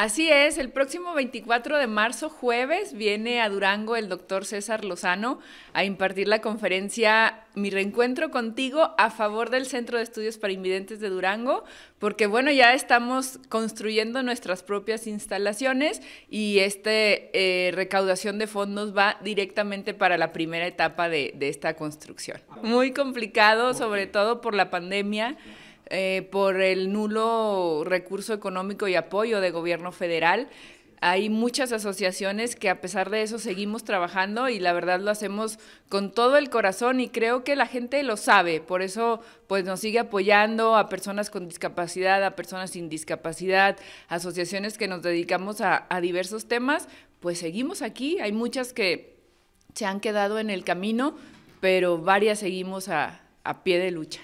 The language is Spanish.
Así es, el próximo 24 de marzo, jueves, viene a Durango el doctor César Lozano a impartir la conferencia Mi reencuentro contigo a favor del Centro de Estudios para Invidentes de Durango, porque bueno, ya estamos construyendo nuestras propias instalaciones y esta eh, recaudación de fondos va directamente para la primera etapa de esta construcción. Muy complicado, sobre todo por la pandemia. Eh, por el nulo recurso económico y apoyo de gobierno federal. Hay muchas asociaciones que a pesar de eso seguimos trabajando y la verdad lo hacemos con todo el corazón y creo que la gente lo sabe, por eso pues nos sigue apoyando a personas con discapacidad, a personas sin discapacidad, asociaciones que nos dedicamos a, diversos temas, pues seguimos aquí, hay muchas que se han quedado en el camino, pero varias seguimos a pie de lucha.